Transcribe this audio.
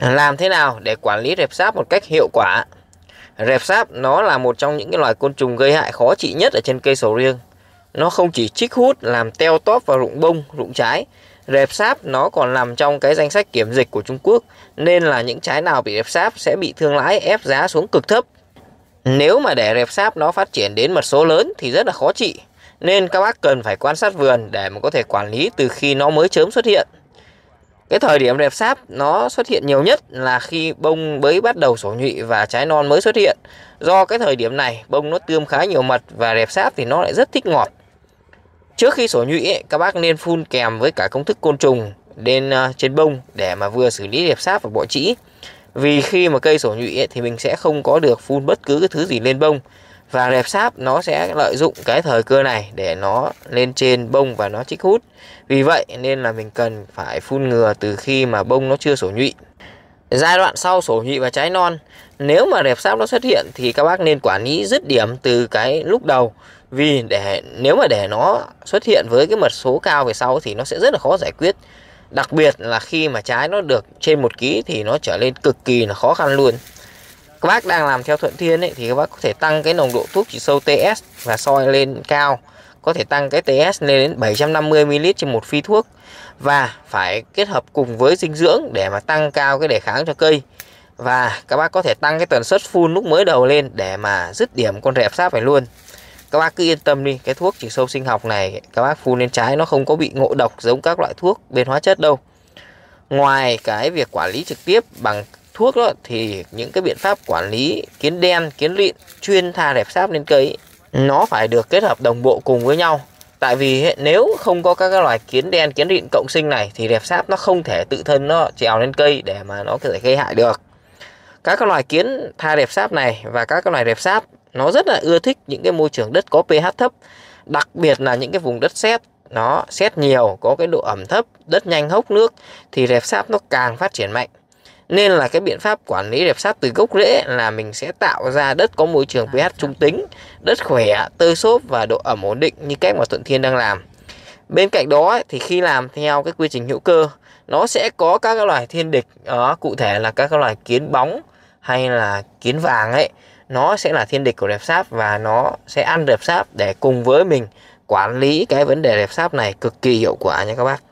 Làm thế nào để quản lý rệp sáp một cách hiệu quả? Rệp sáp nó là một trong những cái loài côn trùng gây hại khó trị nhất ở trên cây sầu riêng. Nó không chỉ chích hút làm teo tóp vào rụng bông, rụng trái. Rệp sáp nó còn nằm trong cái danh sách kiểm dịch của Trung Quốc nên là những trái nào bị rệp sáp sẽ bị thương lái ép giá xuống cực thấp. Nếu mà để rệp sáp nó phát triển đến mật số lớn thì rất là khó trị. Nên các bác cần phải quan sát vườn để mà có thể quản lý từ khi nó mới chớm xuất hiện. Cái thời điểm đẹp sáp nó xuất hiện nhiều nhất là khi bông mới bắt đầu sổ nhụy và trái non mới xuất hiện. Do cái thời điểm này bông nó tươm khá nhiều mật và đẹp sáp thì nó lại rất thích ngọt. Trước khi sổ nhụy các bác nên phun kèm với cả công thức côn trùng lên ờ, trên bông để mà vừa xử lý đẹp sáp và bọ trĩ. Vì khi mà cây sổ nhụy thì mình sẽ không có được phun bất cứ cái thứ gì lên bông và rệp sáp nó sẽ lợi dụng cái thời cơ này để nó lên trên bông và nó chích hút vì vậy nên là mình cần phải phun ngừa từ khi mà bông nó chưa sổ nhụy giai đoạn sau sổ nhụy và trái non nếu mà rệp sáp nó xuất hiện thì các bác nên quản lý dứt điểm từ cái lúc đầu vì để nếu mà để nó xuất hiện với cái mật số cao về sau thì nó sẽ rất là khó giải quyết đặc biệt là khi mà trái nó được trên một ký thì nó trở lên cực kỳ là khó khăn luôn các bác đang làm theo thuận thiên ấy, thì các bác có thể tăng cái nồng độ thuốc chỉ sâu TS và soi lên cao có thể tăng cái TS lên đến 750 ml trên một phi thuốc và phải kết hợp cùng với dinh dưỡng để mà tăng cao cái đề kháng cho cây và các bác có thể tăng cái tần suất phun lúc mới đầu lên để mà dứt điểm con rệp sáp phải luôn các bác cứ yên tâm đi cái thuốc trừ sâu sinh học này các bác phun lên trái nó không có bị ngộ độc giống các loại thuốc bên hóa chất đâu ngoài cái việc quản lý trực tiếp bằng thuốc đó thì những cái biện pháp quản lý kiến đen, kiến lịn chuyên tha đẹp sáp lên cây nó phải được kết hợp đồng bộ cùng với nhau. Tại vì nếu không có các loài kiến đen, kiến lịn cộng sinh này thì đẹp sáp nó không thể tự thân nó trèo lên cây để mà nó có thể gây hại được. Các loài kiến tha đẹp sáp này và các loài đẹp sáp nó rất là ưa thích những cái môi trường đất có pH thấp, đặc biệt là những cái vùng đất sét nó xét nhiều có cái độ ẩm thấp đất nhanh hốc nước thì rẹp sáp nó càng phát triển mạnh nên là cái biện pháp quản lý đẹp sáp từ gốc rễ là mình sẽ tạo ra đất có môi trường pH trung tính, đất khỏe, tơi xốp và độ ẩm ổn định như cách mà Thuận Thiên đang làm. Bên cạnh đó thì khi làm theo cái quy trình hữu cơ nó sẽ có các cái loài thiên địch đó, ờ, cụ thể là các cái loài kiến bóng hay là kiến vàng ấy nó sẽ là thiên địch của đẹp sáp và nó sẽ ăn đẹp sáp để cùng với mình quản lý cái vấn đề đẹp sáp này cực kỳ hiệu quả nha các bác.